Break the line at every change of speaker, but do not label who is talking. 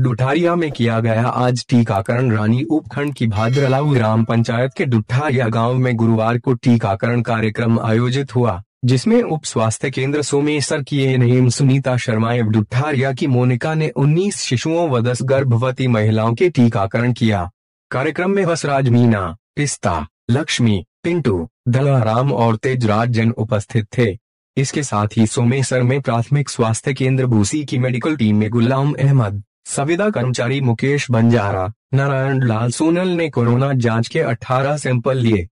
डुठारिया में किया गया आज टीकाकरण रानी उपखंड की भाद्रलाऊ ग्राम पंचायत के डुठारिया गांव में गुरुवार को टीकाकरण कार्यक्रम आयोजित हुआ जिसमें उप स्वास्थ्य केंद्र सोमेश्वर की एनएम सुनीता शर्मा एवं डुठारिया की मोनिका ने 19 शिशुओं व दस गर्भवती महिलाओं के टीकाकरण किया कार्यक्रम में वसराज मीना पिस्ता लक्ष्मी पिंटू दलाराम और तेजराज जन उपस्थित थे इसके साथ ही सोमेश्वर में प्राथमिक स्वास्थ्य केंद्र भूसी की मेडिकल टीम में गुलाम अहमद संविदा कर्मचारी मुकेश बंजारा नारायण लाल सोनल ने कोरोना जांच के 18
सैंपल लिए